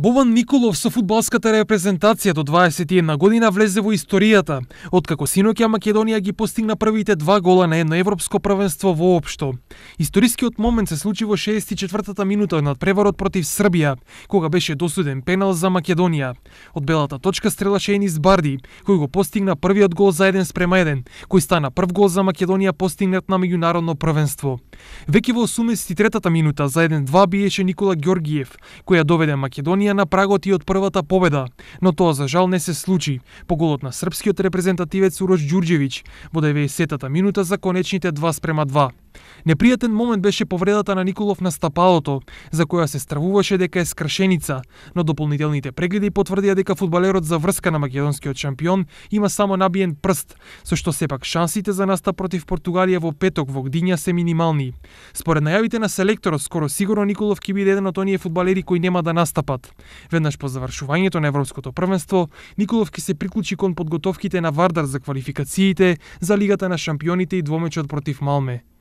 Бован Николов со фудбалската репрезентација до 21 година влезе во историјата, откако синоќа Македонија ги постигна првите два гола на едно европско првенство воопшто. Историскиот момент се случи во 64-та минута над преварот против Србија, кога беше досуден пенал за Македонија. Од белата точка стрелаше Енис Барди, кој го постигна првиот гол за 1 спрема 1, кој стана прв гол за Македонија постигнат на меѓународно првенство. Веќе во 83-та минута за 1-2 биеше Никола Ѓоргиев, која доведе Македонија Македонија на прагот и од првата победа, но тоа за жал не се случи. По голот на српскиот репрезентативец Урош Ѓурѓевиќ во 90-та минута за конечните 2 спрема 2. Непријатен момент беше повредата на Николов на стапалото, за која се стравуваше дека е скршеница, но дополнителните прегледи потврдија дека фудбалерот за врска на македонскиот шампион има само набиен прст, со што сепак шансите за настап против Португалија во петок во Гдиња се минимални. Според најавите на селекторот, скоро сигурно Николов ќе биде еден од оние фудбалери кои нема да настапат. Веднаш по завршувањето на Европското првенство, Николов ќе се приклучи кон подготовките на Вардар за квалификациите за Лигата на шампионите и двомечот против Малме.